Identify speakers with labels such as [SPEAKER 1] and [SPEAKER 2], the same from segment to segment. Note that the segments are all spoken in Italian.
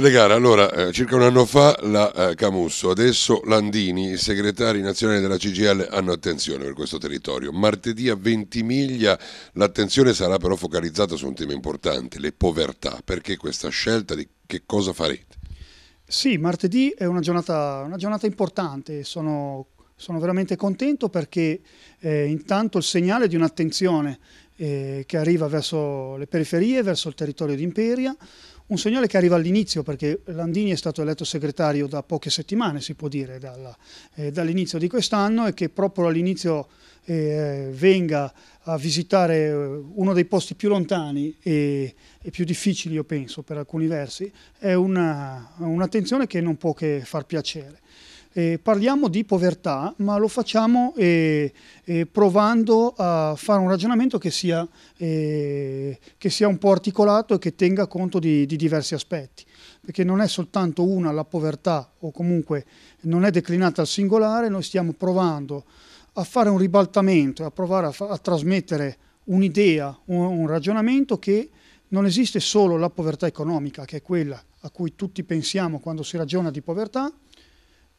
[SPEAKER 1] Per le gare, allora, eh, circa un anno fa la eh, Camusso, adesso Landini, i segretari nazionali della CGL hanno attenzione per questo territorio. Martedì a Ventimiglia l'attenzione sarà però focalizzata su un tema importante, le povertà. Perché questa scelta di che cosa farete?
[SPEAKER 2] Sì, martedì è una giornata, una giornata importante, sono sono veramente contento perché eh, intanto il segnale di un'attenzione eh, che arriva verso le periferie, verso il territorio di Imperia, un segnale che arriva all'inizio perché Landini è stato eletto segretario da poche settimane, si può dire, eh, dall'inizio di quest'anno e che proprio all'inizio eh, venga a visitare eh, uno dei posti più lontani e, e più difficili, io penso, per alcuni versi, è un'attenzione che non può che far piacere. Eh, parliamo di povertà, ma lo facciamo eh, eh, provando a fare un ragionamento che sia, eh, che sia, un po' articolato e che tenga conto di, di, diversi aspetti, perché non è soltanto una la povertà o comunque non è declinata al singolare, noi stiamo provando a fare un ribaltamento, a provare a, a trasmettere un'idea, un, un ragionamento che non esiste solo la povertà economica, che è quella a cui tutti pensiamo quando si ragiona di povertà,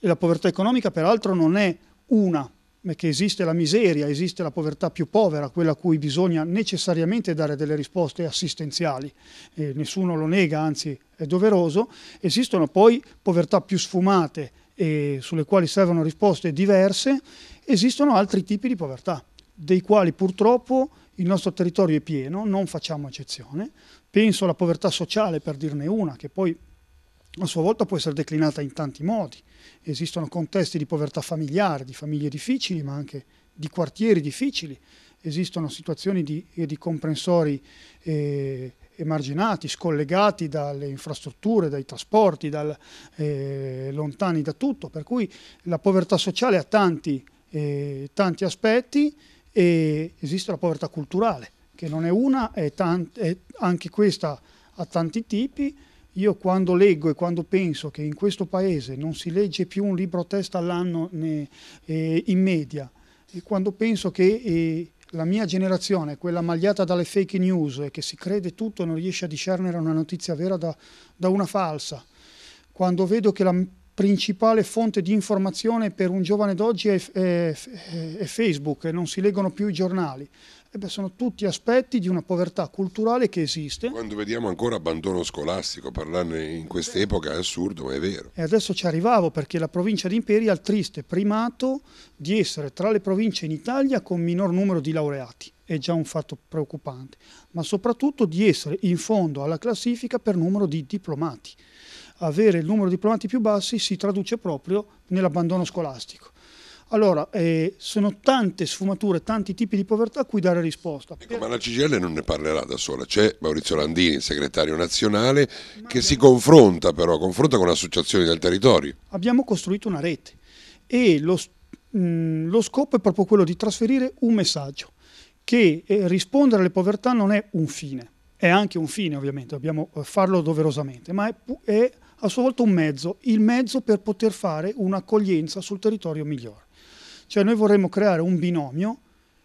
[SPEAKER 2] e la povertà economica, peraltro, non è una, perché esiste la miseria, esiste la povertà più povera, quella a cui bisogna necessariamente dare delle risposte assistenziali, e nessuno lo nega, anzi è doveroso, esistono poi povertà più sfumate e sulle quali servono risposte diverse, esistono altri tipi di povertà, dei quali purtroppo il nostro territorio è pieno, non facciamo eccezione, penso alla povertà sociale per dirne una, che poi a sua volta può essere declinata in tanti modi. Esistono contesti di povertà familiare, di famiglie difficili, ma anche di quartieri difficili. Esistono situazioni di, eh, di comprensori eh, emarginati, scollegati dalle infrastrutture, dai trasporti, dal, eh, lontani da tutto. Per cui la povertà sociale ha tanti, eh, tanti aspetti e esiste la povertà culturale, che non è una, è, tante, è anche questa ha tanti tipi io quando leggo e quando penso che in questo paese non si legge più un libro a testa all'anno eh, in media, e quando penso che eh, la mia generazione, quella magliata dalle fake news e che si crede tutto e non riesce a discernere una notizia vera da, da una falsa, quando vedo che la principale fonte di informazione per un giovane d'oggi è, è, è, Facebook, non si leggono più i giornali. Beh, sono tutti aspetti di una povertà culturale che esiste.
[SPEAKER 1] Quando vediamo ancora abbandono scolastico, parlarne in quest'epoca è assurdo, ma è vero.
[SPEAKER 2] E adesso ci arrivavo perché la provincia di Imperi ha il triste primato di essere tra le province in Italia con minor numero di laureati, è già un fatto preoccupante, ma soprattutto di essere in fondo alla classifica per numero di diplomati avere il numero di diplomati più bassi si traduce proprio nell'abbandono scolastico. Allora, eh, sono tante sfumature, tanti tipi di povertà a cui dare risposta.
[SPEAKER 1] Ecco, ma la CGL non ne parlerà da sola, c'è Maurizio Landini, segretario nazionale, ma che abbiamo... si confronta però, confronta con associazioni del territorio.
[SPEAKER 2] Abbiamo costruito una rete e lo, mh, mm, lo scopo è proprio quello di trasferire un messaggio, che eh, rispondere alle povertà non è un fine, è anche un fine ovviamente, dobbiamo eh, farlo doverosamente, ma è, è a sua volta un mezzo, il mezzo per poter fare un'accoglienza sul territorio migliore. Cioè noi vorremmo creare un binomio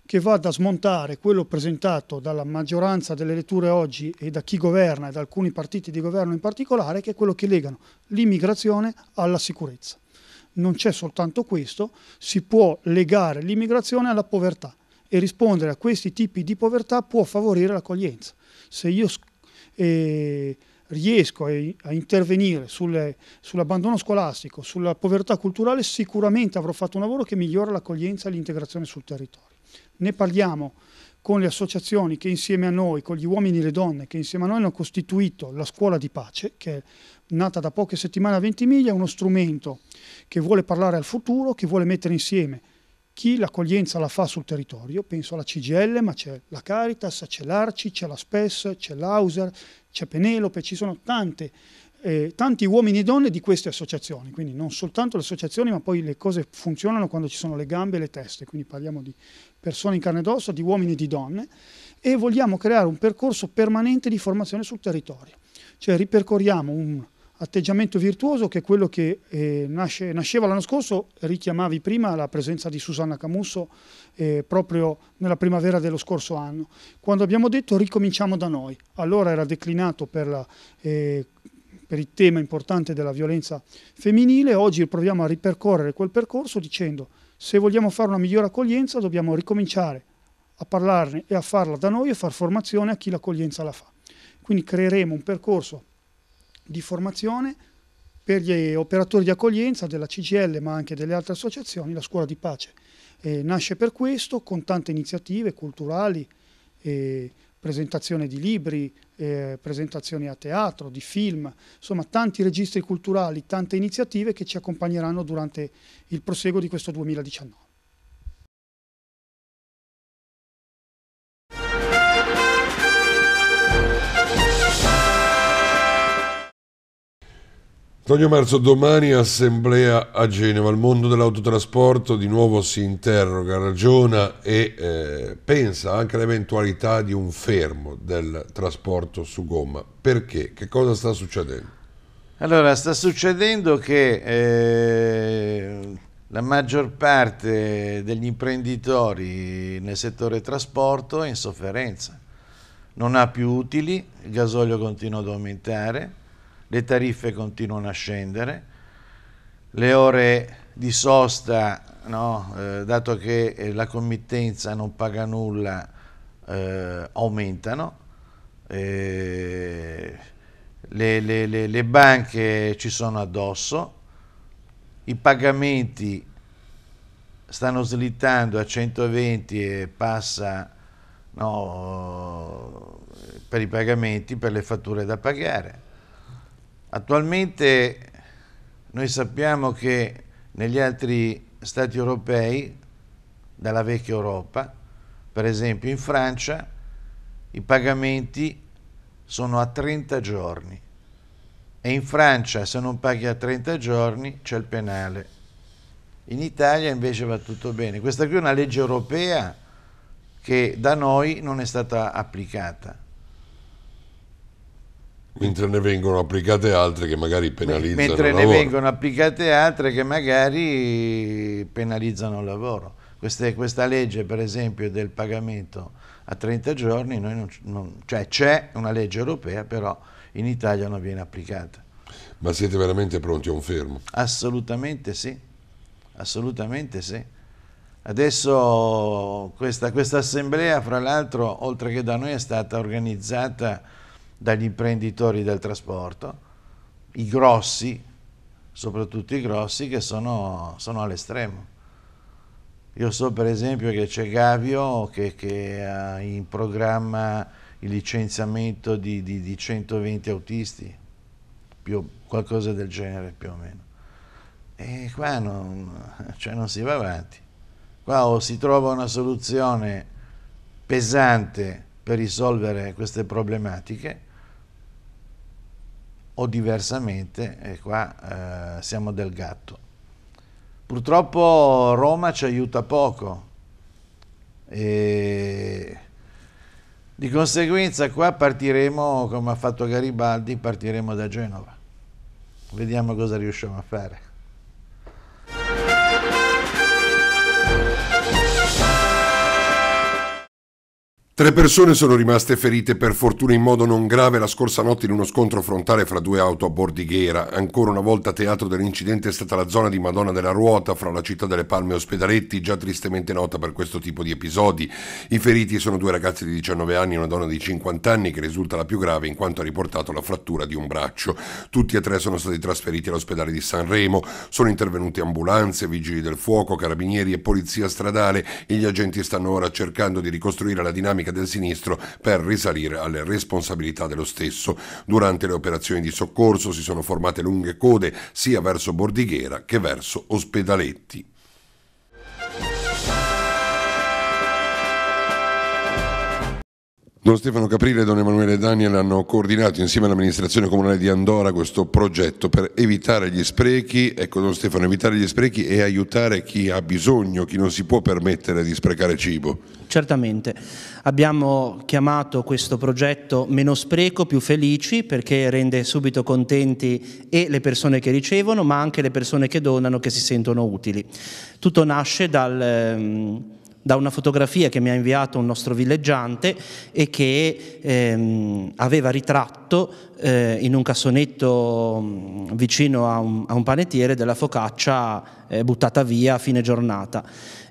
[SPEAKER 2] che vada a smontare quello presentato dalla maggioranza delle letture oggi e da chi governa e da alcuni partiti di governo in particolare, che è quello che legano l'immigrazione alla sicurezza. Non c'è soltanto questo, si può legare l'immigrazione alla povertà e rispondere a questi tipi di povertà può favorire l'accoglienza. Se io eh, riesco a, a intervenire sulle, sull'abbandono scolastico, sulla povertà culturale, sicuramente avrò fatto un lavoro che migliora l'accoglienza e l'integrazione sul territorio. Ne parliamo con le associazioni che insieme a noi, con gli uomini e le donne che insieme a noi hanno costituito la scuola di pace, che è nata da poche settimane a Ventimiglia, è uno strumento che vuole parlare al futuro, che vuole mettere insieme chi l'accoglienza la fa sul territorio, penso alla CGL, ma c'è la Caritas, c'è l'Arci, c'è la SPES, c'è l'Auser, c'è Penelope, ci sono tante, eh, tanti uomini e donne di queste associazioni, quindi non soltanto le associazioni, ma poi le cose funzionano quando ci sono le gambe e le teste, quindi parliamo di persone in carne ed ossa, di uomini e di donne, e vogliamo creare un percorso permanente di formazione sul territorio, cioè ripercorriamo un atteggiamento virtuoso che è quello che eh, nasce, nasceva l'anno scorso, richiamavi prima la presenza di Susanna Camusso eh, proprio nella primavera dello scorso anno, quando abbiamo detto ricominciamo da noi, allora era declinato per, la, eh, per il tema importante della violenza femminile, oggi proviamo a ripercorrere quel percorso dicendo se vogliamo fare una migliore accoglienza dobbiamo ricominciare a parlarne e a farla da noi e far formazione a chi l'accoglienza la fa. Quindi creeremo un percorso di formazione per gli operatori di accoglienza della CGL ma anche delle altre associazioni, la scuola di pace. Eh, nasce per questo con tante iniziative culturali, eh, presentazione di libri, eh, presentazioni a teatro, di film, insomma tanti registri culturali, tante iniziative che ci accompagneranno durante il proseguo di questo 2019.
[SPEAKER 1] Antonio Marzo, domani assemblea a Genova. Il mondo dell'autotrasporto di nuovo si interroga, ragiona e eh, pensa anche all'eventualità di un fermo del trasporto su gomma. Perché? Che cosa sta succedendo?
[SPEAKER 3] Allora, sta succedendo che eh, la maggior parte degli imprenditori nel settore trasporto è in sofferenza. Non ha più utili, il gasolio continua ad aumentare le tariffe continuano a scendere, le ore di sosta, no, eh, dato che eh, la committenza non paga nulla, eh, aumentano, eh, le, le, le, le banche ci sono addosso, i pagamenti stanno slittando a 120 e passa no, per i pagamenti, per le fatture da pagare. Attualmente noi sappiamo che negli altri stati europei, dalla vecchia Europa, per esempio in Francia, i pagamenti sono a 30 giorni e in Francia se non paghi a 30 giorni c'è il penale. In Italia invece va tutto bene. Questa qui è una legge europea che da noi non è stata applicata
[SPEAKER 1] mentre ne vengono applicate altre che magari penalizzano mentre il lavoro. Mentre ne
[SPEAKER 3] vengono applicate altre che magari penalizzano il lavoro. Questa, questa legge, per esempio, del pagamento a 30 giorni, non, non, cioè c'è una legge europea, però in Italia non viene applicata. Ma siete veramente pronti a un fermo? Assolutamente sì, assolutamente sì. Adesso questa, questa assemblea, fra l'altro, oltre che da noi, è stata organizzata dagli imprenditori del trasporto, i grossi, soprattutto i grossi che sono, sono all'estremo. Io so per esempio che c'è Gavio che, che, ha in programma il licenziamento di, di, di 120 autisti, più, qualcosa del genere più o meno. E qua non, cioè non si va avanti. Qua o si trova una soluzione pesante per risolvere queste problematiche o diversamente, e qua eh, siamo del gatto. Purtroppo Roma ci aiuta poco e di conseguenza qua partiremo, come ha fatto Garibaldi, partiremo da Genova. Vediamo cosa riusciamo a fare.
[SPEAKER 1] Tre persone sono rimaste ferite per fortuna in modo non grave la scorsa notte in uno scontro frontale fra due auto a Bordighera. Ancora una volta teatro dell'incidente è stata la zona di Madonna della Ruota, fra la città delle Palme e Ospedaletti, già tristemente nota per questo tipo di episodi. I feriti sono due ragazzi di 19 anni e una donna di 50 anni che risulta la più grave in quanto ha riportato la frattura di un braccio. Tutti e tre sono stati trasferiti all'ospedale di Sanremo. Sono intervenute ambulanze, vigili del fuoco, carabinieri e polizia stradale. E gli agenti stanno ora cercando di ricostruire la dinamica carica del sinistro per risalire alle responsabilità dello stesso. Durante le operazioni di soccorso si sono formate lunghe code sia verso Bordighera che verso Ospedaletti. Don Stefano Caprile e Don Emanuele Daniel hanno coordinato insieme all'amministrazione comunale di Andorra questo progetto per evitare gli sprechi, ecco Don Stefano, evitare gli sprechi e aiutare chi ha bisogno, chi non si può permettere di sprecare cibo.
[SPEAKER 4] Certamente, abbiamo chiamato questo progetto Meno spreco, più felici perché rende subito contenti e le persone che ricevono ma anche le persone che donano che si sentono utili. Tutto nasce dal ehm, da una fotografia che mi ha inviato un nostro villeggiante e che ehm, aveva ritratto eh, in un cassonetto mm, vicino a un, a un, panettiere della focaccia eh, buttata via a fine giornata,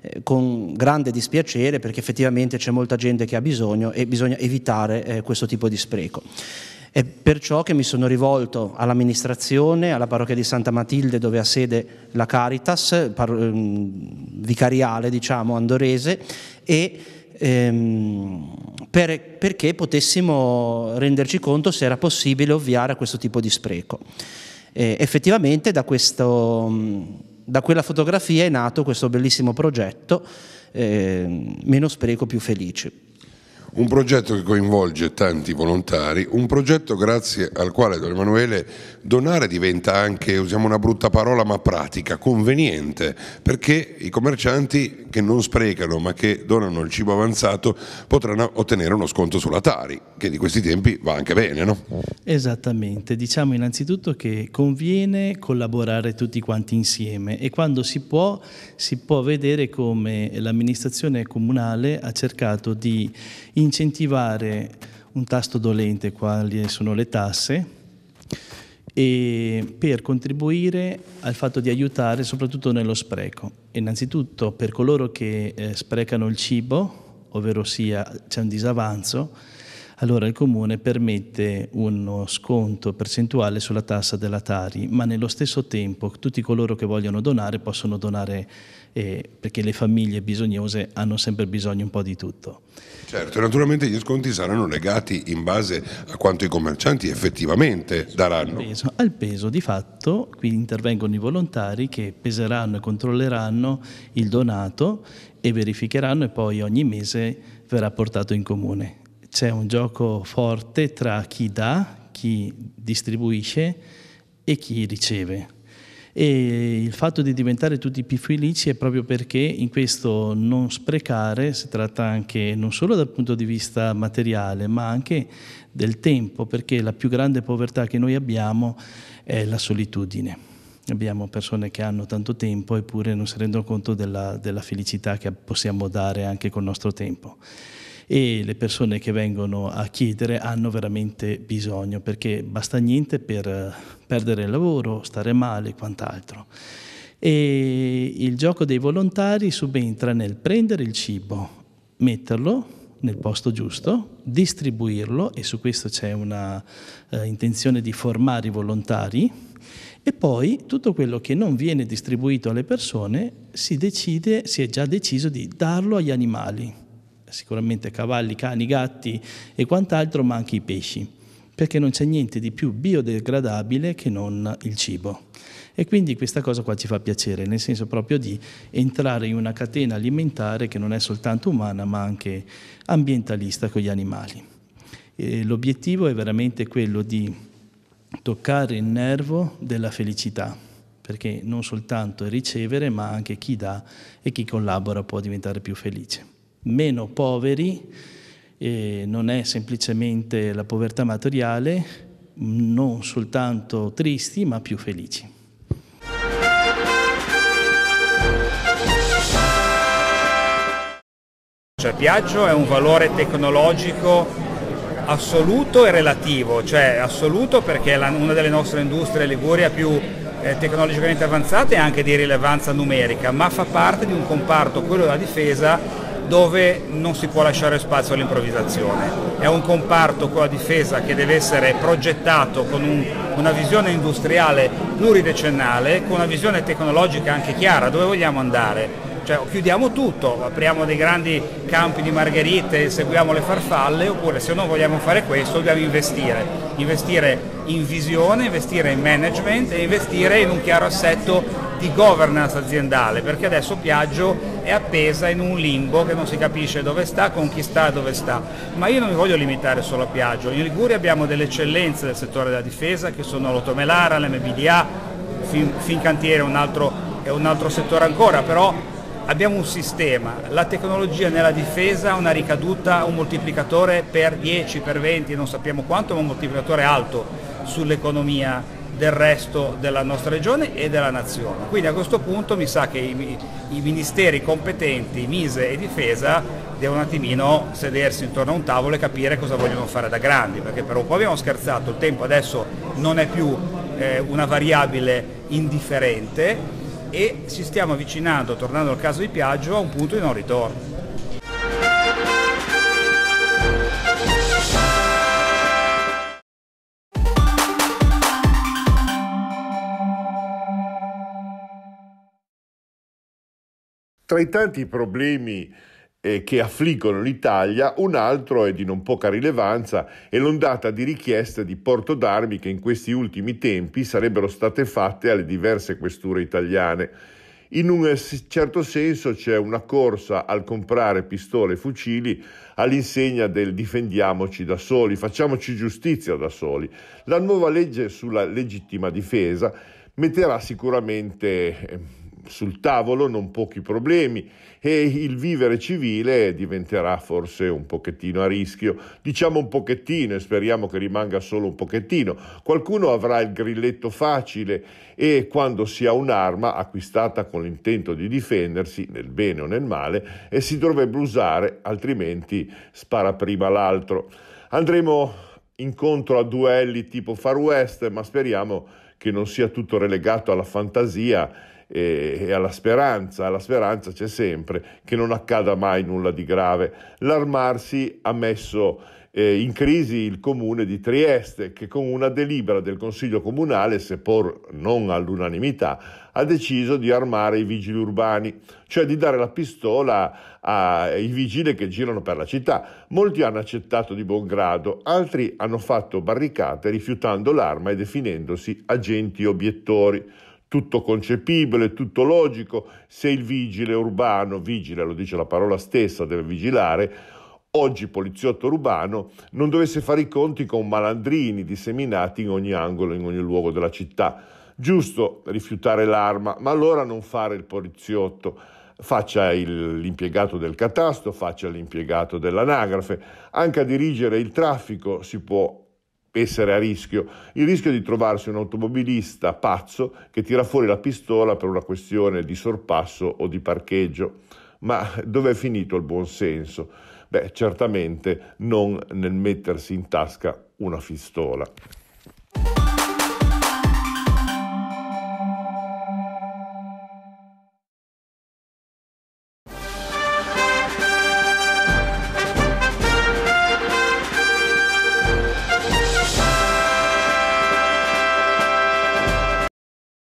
[SPEAKER 4] eh, con grande dispiacere perché effettivamente c'è molta gente che ha bisogno e bisogna evitare eh, questo tipo di spreco. È perciò che mi sono rivolto all'amministrazione, alla parrocchia di Santa Matilde dove ha sede la Caritas, ehm, vicariale diciamo andorese, e ehm, per, perché potessimo renderci conto se era possibile ovviare a questo tipo di spreco. Eh, effettivamente da, questo, mm, da, quella fotografia è nato questo bellissimo progetto, eh, Meno spreco più felice
[SPEAKER 1] un progetto che coinvolge tanti volontari, un progetto grazie al quale Don Emanuele donare diventa anche, usiamo una brutta parola, ma pratica, conveniente, perché i commercianti che non sprecano ma che donano il cibo avanzato potranno ottenere uno sconto sulla Tari, che di questi tempi va anche bene, no?
[SPEAKER 5] Esattamente, diciamo innanzitutto che conviene collaborare tutti quanti insieme e quando si può si può vedere come l'amministrazione comunale ha cercato di incentivare un tasto dolente quali sono le tasse e per contribuire al fatto di aiutare soprattutto nello spreco. Innanzitutto per coloro che eh, sprecano il cibo, ovvero sia c'è un disavanzo, allora il Comune permette uno sconto percentuale sulla tassa della Tari, ma nello stesso tempo tutti coloro che vogliono donare possono donare eh, perché le famiglie bisognose hanno sempre bisogno un po' di tutto.
[SPEAKER 1] Certo, naturalmente gli sconti saranno legati in base a quanto i commercianti effettivamente daranno. Al
[SPEAKER 5] peso, al peso di fatto qui intervengono i volontari che peseranno e controlleranno il donato e verificheranno e poi ogni mese verrà portato in comune c'è un gioco forte tra chi dà, chi distribuisce e chi riceve. E il fatto di diventare tutti più felici è proprio perché in questo non sprecare si tratta anche non solo dal punto di vista materiale, ma anche del tempo, perché la più grande povertà che noi abbiamo è la solitudine. Abbiamo persone che hanno tanto tempo eppure non si rendono conto della, della felicità che possiamo dare anche col nostro tempo e le persone che vengono a chiedere hanno veramente bisogno perché basta niente per eh, perdere il lavoro, stare male e quant'altro. E il gioco dei volontari subentra nel prendere il cibo, metterlo nel posto giusto, distribuirlo, e su questo c'è una eh, intenzione di formare i volontari, e poi tutto quello che non viene distribuito alle persone si decide, si è già deciso di darlo agli animali sicuramente cavalli, cani, gatti e quant'altro, ma anche i pesci, perché non c'è niente di più biodegradabile che non il cibo. E quindi questa cosa qua ci fa piacere, nel senso proprio di entrare in una catena alimentare che non è soltanto umana, ma anche ambientalista con gli animali. l'obiettivo è veramente quello di toccare il nervo della felicità, perché non soltanto ricevere, ma anche chi dà e chi collabora può diventare più felice meno poveri, eh, non è semplicemente la povertà materiale, non soltanto tristi ma più felici.
[SPEAKER 6] Cioè Piaggio è un valore tecnologico assoluto e relativo, cioè assoluto perché è una delle nostre industrie Liguria più eh, tecnologicamente avanzate e anche di rilevanza numerica, ma fa parte di un comparto, quello della difesa, dove non si può lasciare spazio all'improvvisazione. È un comparto con la difesa che deve essere progettato con un, una visione industriale pluridecennale, con una visione tecnologica anche chiara, dove vogliamo andare. Cioè, chiudiamo tutto, apriamo dei grandi campi di margherite, e seguiamo le farfalle, oppure se non vogliamo fare questo dobbiamo investire, investire in visione, investire in management e investire in un chiaro assetto di governance aziendale, perché adesso Piaggio è appesa in un limbo che non si capisce dove sta, con chi sta e dove sta. Ma io non mi voglio limitare solo a Piaggio, in Liguria abbiamo delle eccellenze del settore della difesa che sono l'Otomelara, l'MBDA, fin, Fincantiere è un, altro, è un altro settore ancora, però abbiamo un sistema, la tecnologia nella difesa ha una ricaduta, un moltiplicatore per 10, per 20, non sappiamo quanto, ma un moltiplicatore alto sull'economia del resto della nostra regione e della nazione. Quindi a questo punto mi sa che i, i ministeri competenti, Mise e Difesa, devono un attimino sedersi intorno a un tavolo e capire cosa vogliono fare da grandi, perché per un po' abbiamo scherzato, il tempo adesso non è più eh, una variabile indifferente e ci stiamo avvicinando, tornando al caso di Piaggio, a un punto di non ritorno.
[SPEAKER 7] Tra i tanti problemi eh, che affliggono l'Italia, un altro è di non poca rilevanza è l'ondata di richieste di porto d'armi che in questi ultimi tempi sarebbero state fatte alle diverse questure italiane. In un certo senso c'è una corsa al comprare pistole e fucili all'insegna del difendiamoci da soli, facciamoci giustizia da soli. La nuova legge sulla legittima difesa metterà sicuramente ehm, sul tavolo non pochi problemi e il vivere civile diventerà forse un pochettino a rischio. Diciamo un pochettino e speriamo che rimanga solo un pochettino. Qualcuno avrà il grilletto facile e quando si ha un'arma acquistata con l'intento di difendersi, nel bene o nel male, e eh, si dovrebbe usare, altrimenti spara prima l'altro. Andremo incontro a duelli tipo Far West, ma speriamo che non sia tutto relegato alla fantasia eh, e, alla speranza, alla speranza c'è sempre che non accada mai nulla di grave. L'armarsi ha messo eh, in crisi il comune di Trieste che con una delibera del Consiglio Comunale, seppur non all'unanimità, ha deciso di armare i vigili urbani, cioè di dare la pistola ai vigili che girano per la città. Molti hanno accettato di buon grado, altri hanno fatto barricate rifiutando l'arma e definendosi agenti obiettori tutto concepibile, tutto logico, se il vigile urbano, vigile lo dice la parola stessa, deve vigilare, oggi poliziotto urbano, non dovesse fare i conti con malandrini disseminati in ogni angolo, in ogni luogo della città. Giusto rifiutare l'arma, ma allora non fare il poliziotto, faccia il, l'impiegato del catasto, faccia l'impiegato dell'anagrafe, anche a dirigere il traffico si può essere a rischio, il rischio di trovarsi un automobilista pazzo che tira fuori la pistola per una questione di sorpasso o di parcheggio. Ma dove è finito il buon senso? Beh, certamente non nel mettersi in tasca una pistola.